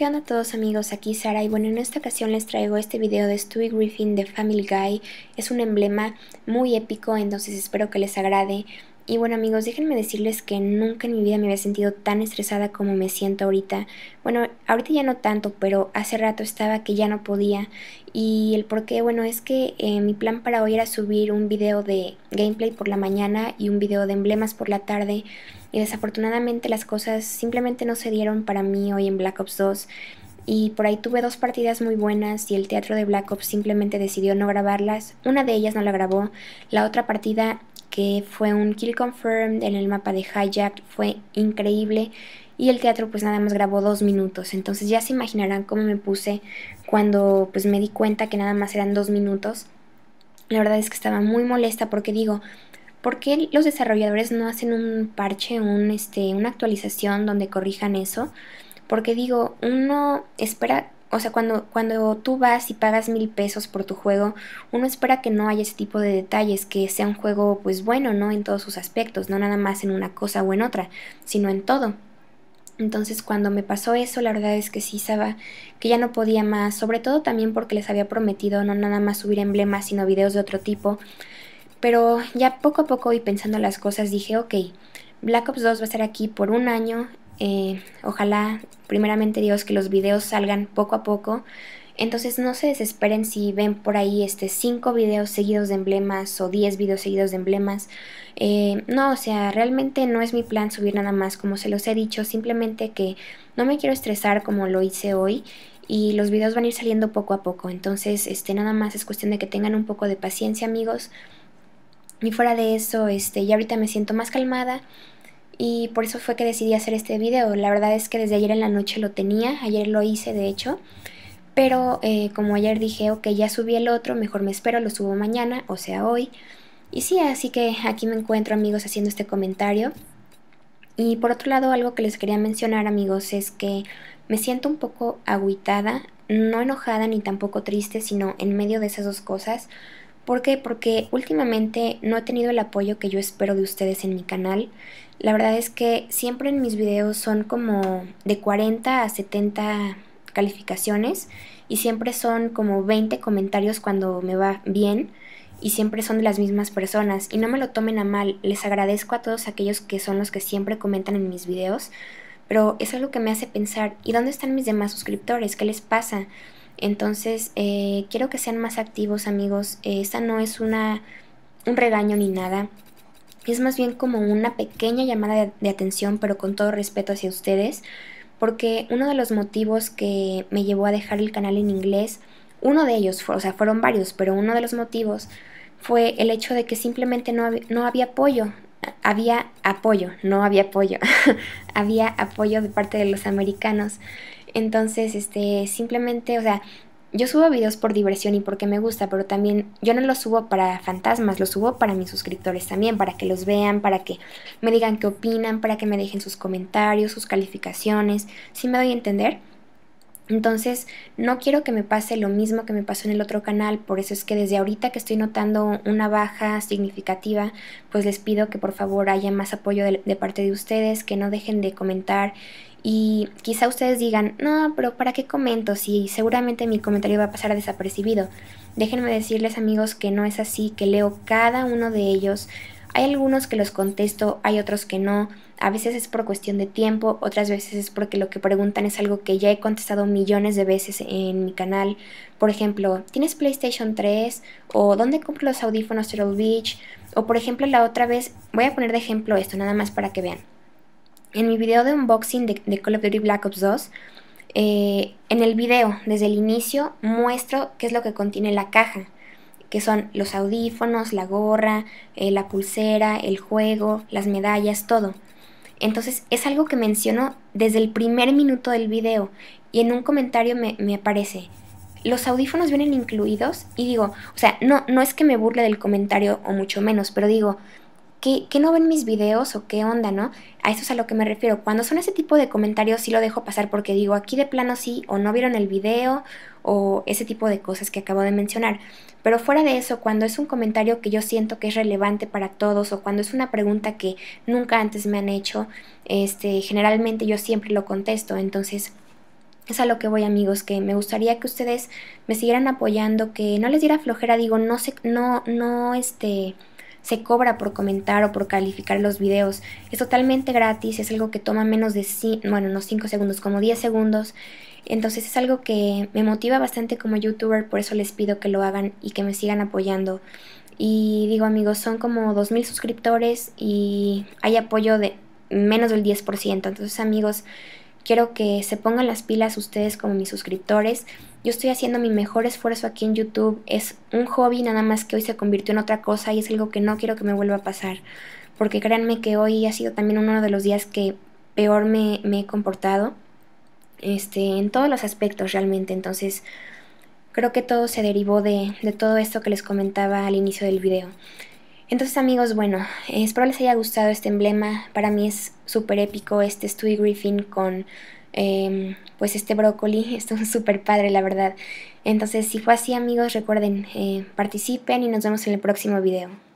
¿Qué onda todos amigos? Aquí Sara y bueno, en esta ocasión les traigo este video de Stewie Griffin de Family Guy. Es un emblema muy épico, entonces espero que les agrade. Y bueno amigos, déjenme decirles que nunca en mi vida me había sentido tan estresada como me siento ahorita. Bueno, ahorita ya no tanto, pero hace rato estaba que ya no podía. Y el por qué, bueno, es que eh, mi plan para hoy era subir un video de gameplay por la mañana y un video de emblemas por la tarde. Y desafortunadamente las cosas simplemente no se dieron para mí hoy en Black Ops 2 y por ahí tuve dos partidas muy buenas y el teatro de Black Ops simplemente decidió no grabarlas. Una de ellas no la grabó, la otra partida que fue un Kill Confirmed en el mapa de Hijack, fue increíble y el teatro pues nada más grabó dos minutos, entonces ya se imaginarán cómo me puse cuando pues me di cuenta que nada más eran dos minutos. La verdad es que estaba muy molesta porque digo, ¿por qué los desarrolladores no hacen un parche, un, este, una actualización donde corrijan eso? Porque digo, uno espera o sea, cuando, cuando tú vas y pagas mil pesos por tu juego, uno espera que no haya ese tipo de detalles, que sea un juego pues bueno, ¿no? En todos sus aspectos, no nada más en una cosa o en otra, sino en todo. Entonces cuando me pasó eso, la verdad es que sí estaba, que ya no podía más, sobre todo también porque les había prometido no nada más subir emblemas, sino videos de otro tipo. Pero ya poco a poco y pensando las cosas dije, ok, Black Ops 2 va a estar aquí por un año eh, ojalá, primeramente Dios, que los videos salgan poco a poco. Entonces no se desesperen si ven por ahí este cinco videos seguidos de emblemas o 10 videos seguidos de emblemas. Eh, no, o sea, realmente no es mi plan subir nada más, como se los he dicho, simplemente que no me quiero estresar como lo hice hoy y los videos van a ir saliendo poco a poco. Entonces, este nada más es cuestión de que tengan un poco de paciencia, amigos. Y fuera de eso, este ya ahorita me siento más calmada y por eso fue que decidí hacer este video. La verdad es que desde ayer en la noche lo tenía, ayer lo hice de hecho, pero eh, como ayer dije, ok, ya subí el otro, mejor me espero, lo subo mañana, o sea hoy. Y sí, así que aquí me encuentro amigos haciendo este comentario. Y por otro lado, algo que les quería mencionar amigos es que me siento un poco aguitada no enojada ni tampoco triste, sino en medio de esas dos cosas. ¿Por qué? Porque últimamente no he tenido el apoyo que yo espero de ustedes en mi canal. La verdad es que siempre en mis videos son como de 40 a 70 calificaciones y siempre son como 20 comentarios cuando me va bien y siempre son de las mismas personas y no me lo tomen a mal, les agradezco a todos aquellos que son los que siempre comentan en mis videos, pero es algo que me hace pensar, ¿y dónde están mis demás suscriptores? ¿Qué les pasa? Entonces, eh, quiero que sean más activos amigos. Eh, esta no es una, un regaño ni nada. Es más bien como una pequeña llamada de, atención, pero con todo respeto hacia ustedes. Porque uno de los motivos que me llevó a dejar el canal en inglés, uno de ellos, o sea, fueron varios, pero uno de los motivos fue el hecho de que simplemente no, no había apoyo. Había apoyo, no había apoyo. había apoyo de parte de los americanos. Entonces, este, simplemente, o sea, yo subo videos por diversión y porque me gusta, pero también yo no los subo para fantasmas, los subo para mis suscriptores también, para que los vean, para que me digan qué opinan, para que me dejen sus comentarios, sus calificaciones, si me doy a entender. Entonces, no quiero que me pase lo mismo que me pasó en el otro canal, por eso es que desde ahorita que estoy notando una baja significativa, pues les pido que por favor haya más apoyo de parte de ustedes, que no dejen de comentar y quizá ustedes digan, no, pero ¿para qué comento? Si seguramente mi comentario va a pasar desapercibido. Déjenme decirles amigos que no es así, que leo cada uno de ellos. Hay algunos que los contesto, hay otros que no. A veces es por cuestión de tiempo, otras veces es porque lo que preguntan es algo que ya he contestado millones de veces en mi canal. Por ejemplo, ¿tienes PlayStation 3? ¿O dónde compro los audífonos Turtle Beach? O por ejemplo, la otra vez, voy a poner de ejemplo esto, nada más para que vean en mi video de unboxing de, Call of Duty Black Ops 2, eh, en el video, desde el inicio, muestro qué es lo que contiene la caja, que son los audífonos, la gorra, eh, la pulsera, el juego, las medallas, todo. Entonces es algo que menciono desde el primer minuto del video y en un comentario me, aparece, los audífonos vienen incluidos y digo, o sea, no, no es que me burle del comentario o mucho menos, pero digo, ¿Qué, no ven mis videos o qué onda, no? A eso es a lo que me refiero. Cuando son ese tipo de comentarios sí lo dejo pasar porque digo, aquí de plano sí, o no vieron el video, o ese tipo de cosas que acabo de mencionar. Pero fuera de eso, cuando es un comentario que yo siento que es relevante para todos, o cuando es una pregunta que nunca antes me han hecho, este, generalmente yo siempre lo contesto. Entonces, es a lo que voy amigos, que me gustaría que ustedes me siguieran apoyando, que no les diera flojera, digo, no sé, no, no, este, se cobra por comentar o por calificar los videos. Es totalmente gratis, es algo que toma menos de, bueno, no 5 segundos, como 10 segundos. Entonces es algo que me motiva bastante como youtuber, por eso les pido que lo hagan y que me sigan apoyando. Y digo amigos, son como 2.000 suscriptores y hay apoyo de menos del 10%. Entonces amigos, Quiero que se pongan las pilas ustedes como mis suscriptores. Yo estoy haciendo mi mejor esfuerzo aquí en YouTube. Es un hobby nada más que hoy se convirtió en otra cosa y es algo que no quiero que me vuelva a pasar. Porque créanme que hoy ha sido también uno de los días que peor me, he comportado. Este, en todos los aspectos realmente. Entonces, creo que todo se derivó de, de todo esto que les comentaba al inicio del video. Entonces amigos, bueno, espero les haya gustado este emblema. Para mí es súper épico este Stewie Griffin con em, pues este brócoli. esto es súper padre, la verdad. Entonces, si fue así amigos, recuerden, eh, participen y nos vemos en el próximo video.